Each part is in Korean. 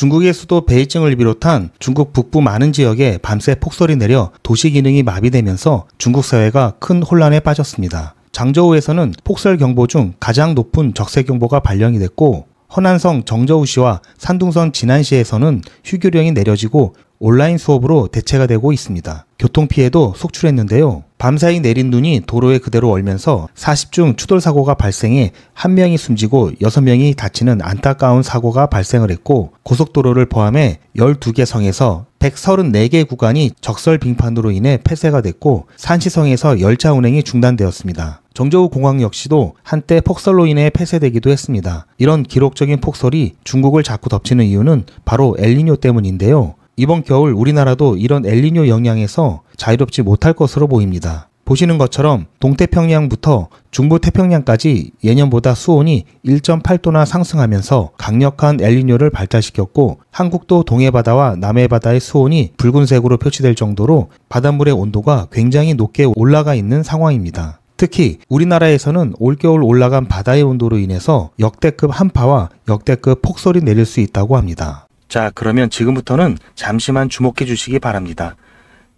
중국의 수도 베이징을 비롯한 중국 북부 많은 지역에 밤새 폭설이 내려 도시 기능이 마비되면서 중국 사회가 큰 혼란에 빠졌습니다. 장저우에서는 폭설 경보 중 가장 높은 적색 경보가 발령이 됐고 허난성 정저우시와 산둥성 진안시에서는 휴교령이 내려지고 온라인 수업으로 대체가 되고 있습니다. 교통 피해도 속출했는데요. 밤사이 내린 눈이 도로에 그대로 얼면서 40중 추돌 사고가 발생해 한 명이 숨지고 6명이 다치는 안타까운 사고가 발생을 했고 고속도로를 포함해 12개 성에서 134개 구간이 적설 빙판으로 인해 폐쇄가 됐고 산시성에서 열차 운행이 중단되었습니다. 정저우 공항 역시도 한때 폭설로 인해 폐쇄되기도 했습니다. 이런 기록적인 폭설이 중국을 자꾸 덮치는 이유는 바로 엘니뇨 때문인데요. 이번 겨울 우리나라도 이런 엘리뇨 영향에서 자유롭지 못할 것으로 보입니다. 보시는 것처럼 동태평양부터 중부태평양까지 예년보다 수온이 1.8도나 상승하면서 강력한 엘리뇨를 발달시켰고 한국도 동해바다와 남해바다의 수온이 붉은색으로 표시될 정도로 바닷물의 온도가 굉장히 높게 올라가 있는 상황입니다. 특히 우리나라에서는 올겨울 올라간 바다의 온도로 인해서 역대급 한파와 역대급 폭설이 내릴 수 있다고 합니다. 자, 그러면 지금부터는 잠시만 주목해 주시기 바랍니다.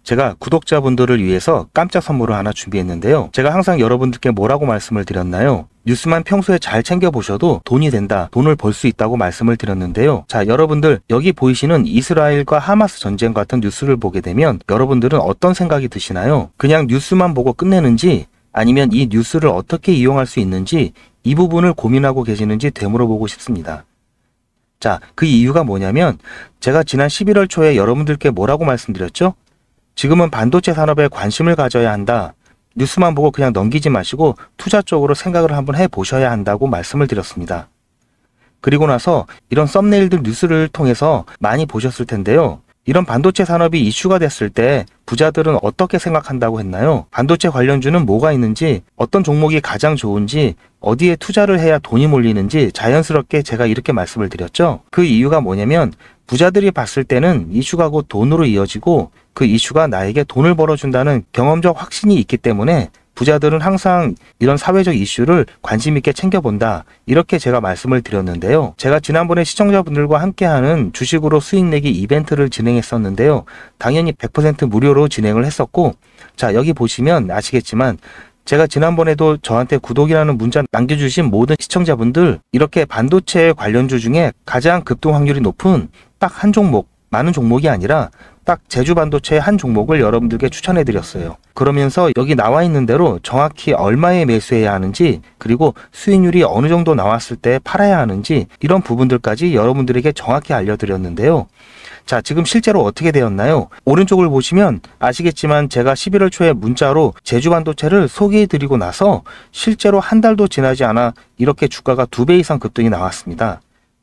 제가 구독자분들을 위해서 깜짝 선물을 하나 준비했는데요. 제가 항상 여러분들께 뭐라고 말씀을 드렸나요? 뉴스만 평소에 잘 챙겨보셔도 돈이 된다, 돈을 벌 수 있다고 말씀을 드렸는데요. 자, 여러분들, 여기 보이시는 이스라엘과 하마스 전쟁 같은 뉴스를 보게 되면 여러분들은 어떤 생각이 드시나요? 그냥 뉴스만 보고 끝내는지 아니면 이 뉴스를 어떻게 이용할 수 있는지 이 부분을 고민하고 계시는지 되물어보고 싶습니다. 자, 그 이유가 뭐냐면 제가 지난 11월 초에 여러분들께 뭐라고 말씀드렸죠? 지금은 반도체 산업에 관심을 가져야 한다. 뉴스만 보고 그냥 넘기지 마시고 투자 쪽으로 생각을 한번 해보셔야 한다고 말씀을 드렸습니다. 그리고 나서 이런 썸네일들 뉴스를 통해서 많이 보셨을 텐데요. 이런 반도체 산업이 이슈가 됐을 때 부자들은 어떻게 생각한다고 했나요? 반도체 관련주는 뭐가 있는지, 어떤 종목이 가장 좋은지, 어디에 투자를 해야 돈이 몰리는지 자연스럽게 제가 이렇게 말씀을 드렸죠. 그 이유가 뭐냐면 부자들이 봤을 때는 이슈가 곧 돈으로 이어지고 그 이슈가 나에게 돈을 벌어준다는 경험적 확신이 있기 때문에 부자들은 항상 이런 사회적 이슈를 관심 있게 챙겨본다. 이렇게 제가 말씀을 드렸는데요. 제가 지난번에 시청자분들과 함께하는 주식으로 수익 내기 이벤트를 진행했었는데요. 당연히 100% 무료로 진행을 했었고 자 여기 보시면 아시겠지만 제가 지난번에도 저한테 구독이라는 문자 남겨주신 모든 시청자분들 이렇게 반도체 관련주 중에 가장 급등 확률이 높은 딱 한 종목 많은 종목이 아니라 딱 제주 반도체의 한 종목을 여러분들께 추천해 드렸어요. 그러면서 여기 나와 있는 대로 정확히 얼마에 매수해야 하는지 그리고 수익률이 어느 정도 나왔을 때 팔아야 하는지 이런 부분들까지 여러분들에게 정확히 알려드렸는데요. 자, 지금 실제로 어떻게 되었나요? 오른쪽을 보시면 아시겠지만 제가 11월 초에 문자로 제주반도체를 소개해드리고 나서 실제로 한 달도 지나지 않아 이렇게 주가가 두 배 이상 급등이 나왔습니다.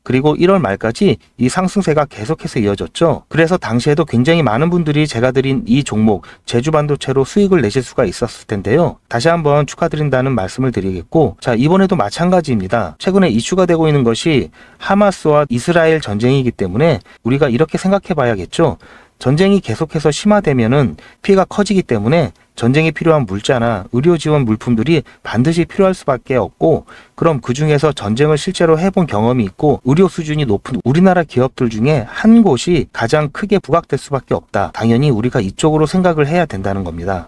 그리고 1월 말까지 이 상승세가 계속해서 이어졌죠. 그래서 당시에도 굉장히 많은 분들이 제가 드린 이 종목 제주 반도체로 수익을 내실 수가 있었을 텐데요. 다시 한번 축하드린다는 말씀을 드리겠고 자 이번에도 마찬가지입니다. 최근에 이슈가 되고 있는 것이 하마스와 이스라엘 전쟁이기 때문에 우리가 이렇게 생각해 봐야겠죠. 전쟁이 계속해서 심화되면은 피해가 커지기 때문에 전쟁에 필요한 물자나 의료 지원 물품들이 반드시 필요할 수밖에 없고 그럼 그 중에서 전쟁을 실제로 해본 경험이 있고 의료 수준이 높은 우리나라 기업들 중에 한 곳이 가장 크게 부각될 수밖에 없다. 당연히 우리가 이쪽으로 생각을 해야 된다는 겁니다.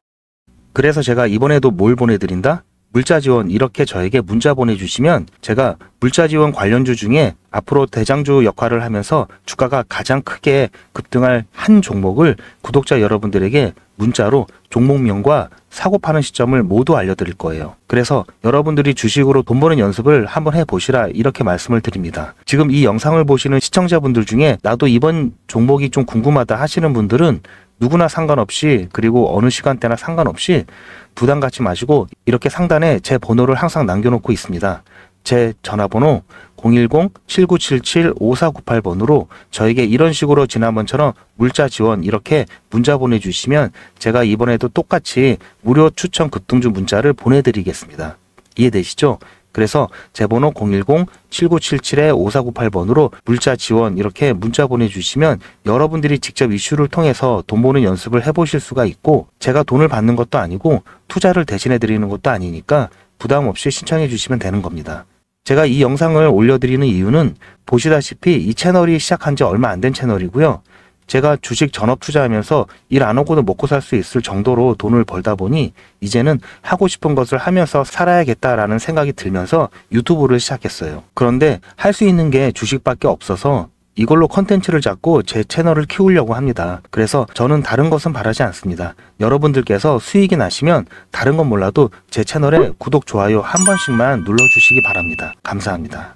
그래서 제가 이번에도 뭘 보내드린다? 물자 지원 이렇게 저에게 문자 보내주시면 제가 물자 지원 관련주 중에 앞으로 대장주 역할을 하면서 주가가 가장 크게 급등할 한 종목을 구독자 여러분들에게 문자로 종목명과 사고 파는 시점을 모두 알려드릴 거예요. 그래서 여러분들이 주식으로 돈 버는 연습을 한번 해보시라 이렇게 말씀을 드립니다. 지금 이 영상을 보시는 시청자분들 중에 나도 이번 종목이 좀 궁금하다 하시는 분들은 누구나 상관없이 그리고 어느 시간대나 상관없이 부담 갖지 마시고 이렇게 상단에 제 번호를 항상 남겨놓고 있습니다. 제 전화번호 010-7977-5498번으로 저에게 이런 식으로 지난번처럼 물자 지원 이렇게 문자 보내주시면 제가 이번에도 똑같이 무료 추천 급등주 문자를 보내드리겠습니다. 이해되시죠? 그래서 제 번호 010-7977-5498번으로 문자 지원 이렇게 문자 보내주시면 여러분들이 직접 이슈를 통해서 돈 버는 연습을 해보실 수가 있고 제가 돈을 받는 것도 아니고 투자를 대신해 드리는 것도 아니니까 부담 없이 신청해 주시면 되는 겁니다. 제가 이 영상을 올려드리는 이유는 보시다시피 이 채널이 시작한 지 얼마 안 된 채널이고요. 제가 주식 전업 투자하면서 일 안 하고도 먹고 살 수 있을 정도로 돈을 벌다 보니 이제는 하고 싶은 것을 하면서 살아야겠다라는 생각이 들면서 유튜브를 시작했어요. 그런데 할 수 있는 게 주식밖에 없어서 이걸로 컨텐츠를 잡고 제 채널을 키우려고 합니다. 그래서 저는 다른 것은 바라지 않습니다. 여러분들께서 수익이 나시면 다른 건 몰라도 제 채널에 구독, 좋아요 한 번씩만 눌러주시기 바랍니다. 감사합니다.